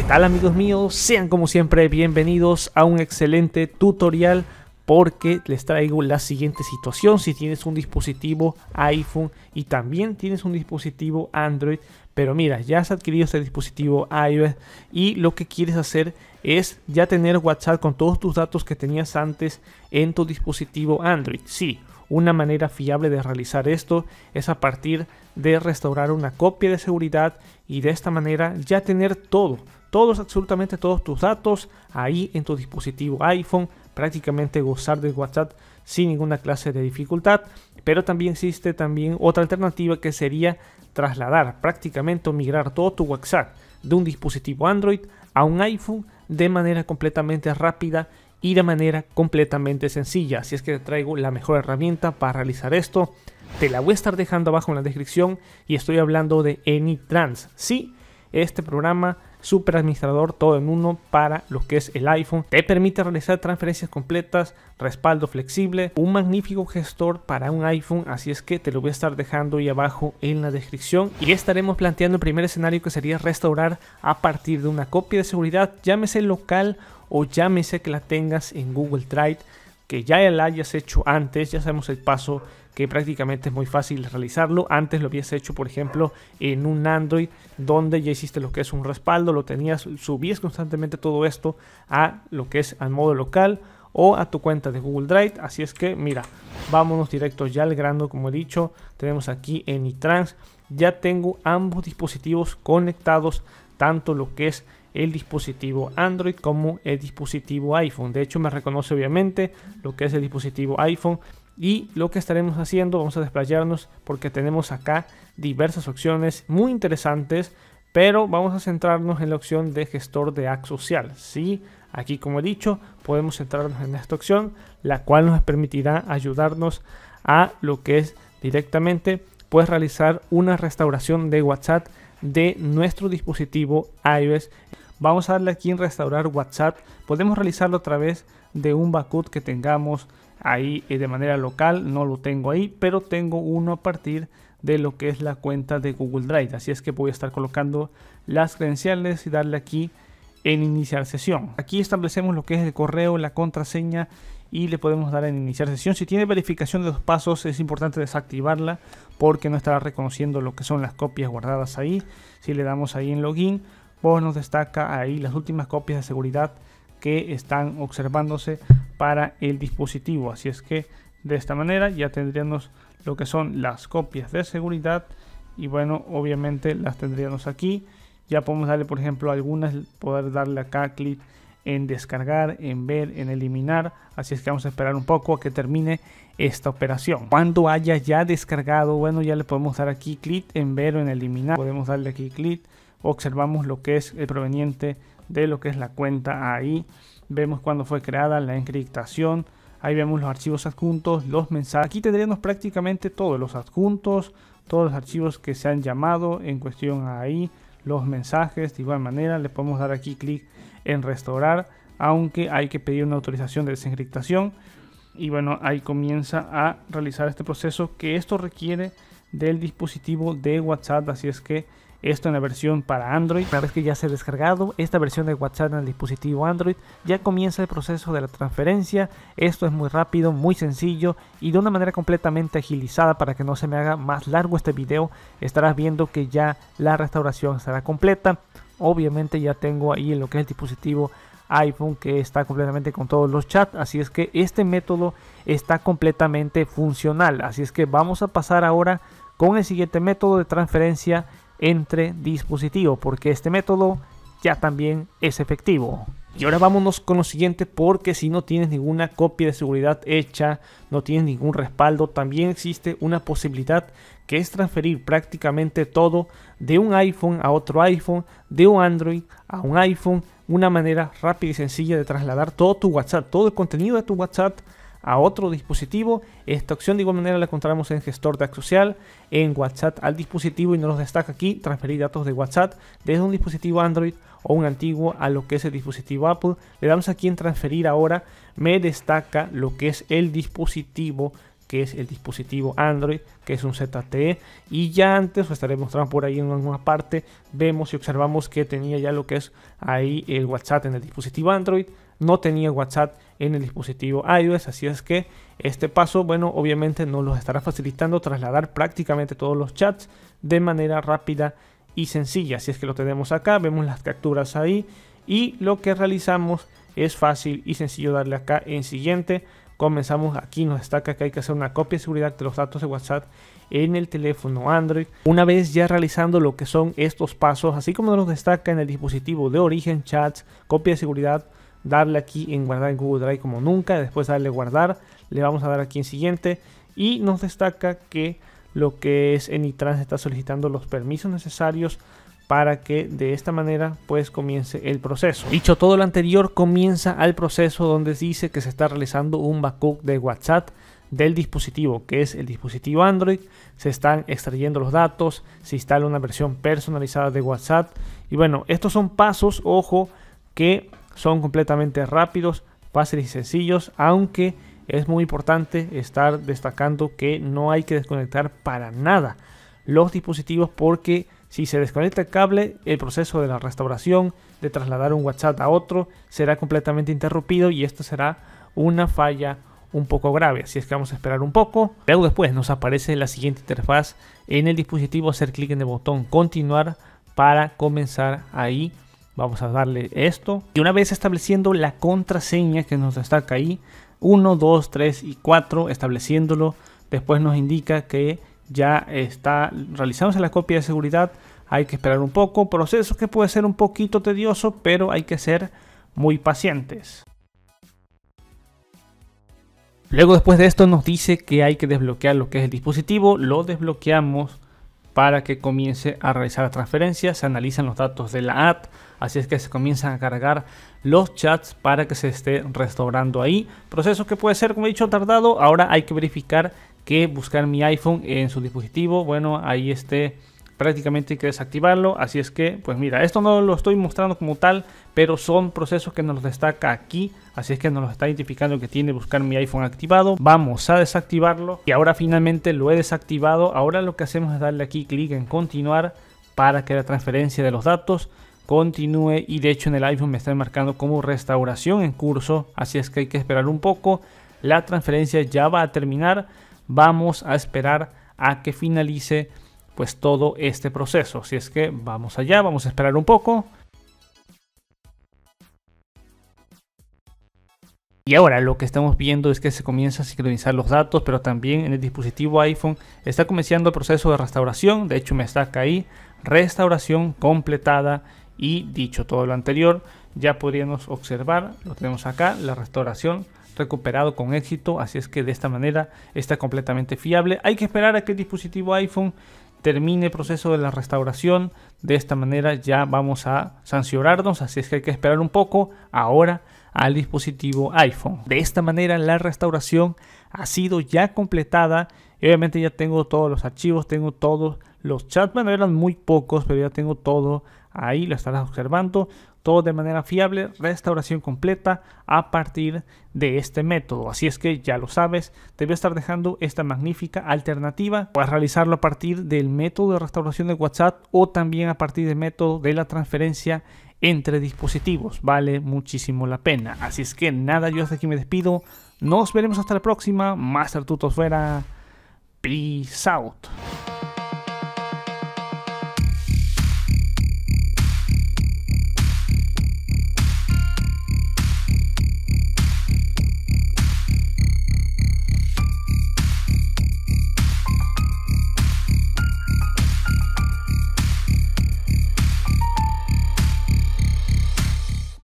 ¿Qué tal amigos míos? Sean como siempre bienvenidos a un excelente tutorial porque les traigo la siguiente situación. Si tienes un dispositivo iPhone y también tienes un dispositivo Android, pero mira, ya has adquirido este dispositivo iOS y lo que quieres hacer es ya tener WhatsApp con todos tus datos que tenías antes en tu dispositivo Android. Sí, una manera fiable de realizar esto es a partir de restaurar una copia de seguridad y de esta manera ya tener todo todos, absolutamente todos tus datos ahí en tu dispositivo iPhone, prácticamente gozar de WhatsApp sin ninguna clase de dificultad. Pero también existe también otra alternativa que sería trasladar prácticamente o migrar todo tu WhatsApp de un dispositivo Android a un iPhone de manera completamente rápida y de manera completamente sencilla. Así es que te traigo la mejor herramienta para realizar esto. Te la voy a estar dejando abajo en la descripción y estoy hablando de AnyTrans. Sí, este programa super administrador todo en uno para lo que es el iPhone. Te permite realizar transferencias completas, respaldo flexible, un magnífico gestor para un iPhone, así es que te lo voy a estar dejando ahí abajo en la descripción. Y estaremos planteando el primer escenario que sería restaurar a partir de una copia de seguridad, llámese local o llámese que la tengas en Google Drive que ya la hayas hecho antes, ya sabemos el paso que prácticamente es muy fácil realizarlo. Antes lo habías hecho, por ejemplo, en un Android donde ya hiciste lo que es un respaldo, lo tenías, subías constantemente todo esto a lo que es al modo local o a tu cuenta de Google Drive. Así es que, mira, vámonos directo ya al grano, como he dicho, tenemos aquí en iTrans, ya tengo ambos dispositivos conectados, tanto lo que es el dispositivo Android como el dispositivo iPhone. De hecho, me reconoce obviamente lo que es el dispositivo iPhone. Y lo que estaremos haciendo, vamos a desplayarnos porque tenemos acá diversas opciones muy interesantes, pero vamos a centrarnos en la opción de gestor de app social. Sí, aquí como he dicho, podemos centrarnos en esta opción, la cual nos permitirá ayudarnos a lo que es directamente, puedes realizar una restauración de WhatsApp de nuestro dispositivo iOS Vamos a darle aquí en restaurar WhatsApp. Podemos realizarlo a través de un backup que tengamos ahí eh, de manera local. No lo tengo ahí, pero tengo uno a partir de lo que es la cuenta de Google Drive. Así es que voy a estar colocando las credenciales y darle aquí en iniciar sesión. Aquí establecemos lo que es el correo, la contraseña y le podemos dar en iniciar sesión. Si tiene verificación de dos pasos es importante desactivarla porque no estará reconociendo lo que son las copias guardadas ahí. Si le damos ahí en login vos nos destaca ahí las últimas copias de seguridad que están observándose para el dispositivo. Así es que de esta manera ya tendríamos lo que son las copias de seguridad y bueno, obviamente las tendríamos aquí. Ya podemos darle, por ejemplo, algunas, poder darle acá clic en descargar, en ver, en eliminar. Así es que vamos a esperar un poco a que termine esta operación. Cuando haya ya descargado, bueno, ya le podemos dar aquí clic en ver o en eliminar. Podemos darle aquí clic observamos lo que es el proveniente de lo que es la cuenta ahí. Vemos cuando fue creada la encriptación. Ahí vemos los archivos adjuntos, los mensajes. Aquí tendríamos prácticamente todos los adjuntos, todos los archivos que se han llamado en cuestión ahí, los mensajes. De igual manera le podemos dar aquí clic en restaurar, aunque hay que pedir una autorización de desencriptación. Y bueno, ahí comienza a realizar este proceso que esto requiere del dispositivo de WhatsApp, así es que esto en la versión para Android. Una vez que ya se ha descargado esta versión de WhatsApp en el dispositivo Android, ya comienza el proceso de la transferencia. Esto es muy rápido, muy sencillo y de una manera completamente agilizada para que no se me haga más largo este video. Estarás viendo que ya la restauración estará completa. Obviamente ya tengo ahí en lo que es el dispositivo iPhone que está completamente con todos los chats. Así es que este método está completamente funcional. Así es que vamos a pasar ahora con el siguiente método de transferencia entre dispositivos, porque este método ya también es efectivo. Y ahora vámonos con lo siguiente porque si no tienes ninguna copia de seguridad hecha, no tienes ningún respaldo, también existe una posibilidad que es transferir prácticamente todo de un iPhone a otro iPhone, de un Android a un iPhone, una manera rápida y sencilla de trasladar todo tu WhatsApp, todo el contenido de tu WhatsApp a otro dispositivo. Esta opción de igual manera la encontramos en gestor de acto social, en WhatsApp al dispositivo y nos destaca aquí transferir datos de WhatsApp desde un dispositivo Android o un antiguo a lo que es el dispositivo Apple. Le damos aquí en transferir ahora, me destaca lo que es el dispositivo que es el dispositivo Android, que es un ZTE. Y ya antes, lo estaré mostrando por ahí en alguna parte, vemos y observamos que tenía ya lo que es ahí el WhatsApp en el dispositivo Android no tenía WhatsApp en el dispositivo iOS, así es que este paso, bueno, obviamente nos lo estará facilitando trasladar prácticamente todos los chats de manera rápida y sencilla. Así es que lo tenemos acá, vemos las capturas ahí y lo que realizamos es fácil y sencillo darle acá en siguiente. Comenzamos aquí, nos destaca que hay que hacer una copia de seguridad de los datos de WhatsApp en el teléfono Android. Una vez ya realizando lo que son estos pasos, así como nos destaca en el dispositivo de origen, chats, copia de seguridad, darle aquí en guardar en Google Drive como nunca, después darle guardar, le vamos a dar aquí en siguiente y nos destaca que lo que es se está solicitando los permisos necesarios para que de esta manera pues comience el proceso. Dicho todo lo anterior, comienza al proceso donde dice que se está realizando un backup de WhatsApp del dispositivo, que es el dispositivo Android, se están extrayendo los datos, se instala una versión personalizada de WhatsApp y bueno, estos son pasos, ojo, que son completamente rápidos, fáciles y sencillos, aunque es muy importante estar destacando que no hay que desconectar para nada los dispositivos porque si se desconecta el cable, el proceso de la restauración, de trasladar un WhatsApp a otro, será completamente interrumpido y esto será una falla un poco grave. Así es que vamos a esperar un poco. Luego después nos aparece la siguiente interfaz en el dispositivo, hacer clic en el botón continuar para comenzar ahí Vamos a darle esto. Y una vez estableciendo la contraseña que nos destaca ahí, 1, 2, 3 y 4, estableciéndolo, después nos indica que ya está realizándose la copia de seguridad. Hay que esperar un poco, proceso que puede ser un poquito tedioso, pero hay que ser muy pacientes. Luego después de esto nos dice que hay que desbloquear lo que es el dispositivo, lo desbloqueamos para que comience a realizar transferencias. Se analizan los datos de la app, así es que se comienzan a cargar los chats para que se esté restaurando ahí. Proceso que puede ser, como he dicho, tardado. Ahora hay que verificar que buscar mi iPhone en su dispositivo, bueno, ahí esté prácticamente hay que desactivarlo. Así es que, pues mira, esto no lo estoy mostrando como tal, pero son procesos que nos destaca aquí. Así es que nos los está identificando que tiene buscar mi iPhone activado. Vamos a desactivarlo y ahora finalmente lo he desactivado. Ahora lo que hacemos es darle aquí clic en continuar para que la transferencia de los datos continúe y de hecho en el iPhone me está marcando como restauración en curso, así es que hay que esperar un poco, la transferencia ya va a terminar, vamos a esperar a que finalice pues todo este proceso. si es que vamos allá, vamos a esperar un poco. Y ahora lo que estamos viendo es que se comienza a sincronizar los datos, pero también en el dispositivo iPhone está comenzando el proceso de restauración. De hecho, me está acá ahí, restauración completada y dicho todo lo anterior, ya podríamos observar, lo tenemos acá, la restauración recuperado con éxito, así es que de esta manera está completamente fiable. Hay que esperar a que el dispositivo iPhone termine el proceso de la restauración. De esta manera ya vamos a sancionarnos, así es que hay que esperar un poco ahora al dispositivo iPhone. De esta manera la restauración ha sido ya completada. obviamente ya tengo todos los archivos, tengo todos los chats, bueno eran muy pocos, pero ya tengo todo Ahí lo estarás observando, todo de manera fiable, restauración completa a partir de este método. Así es que ya lo sabes, te voy a estar dejando esta magnífica alternativa. Puedes realizarlo a partir del método de restauración de WhatsApp o también a partir del método de la transferencia entre dispositivos. Vale muchísimo la pena. Así es que nada, yo hasta aquí me despido. Nos veremos hasta la próxima. Master fuera. Peace out.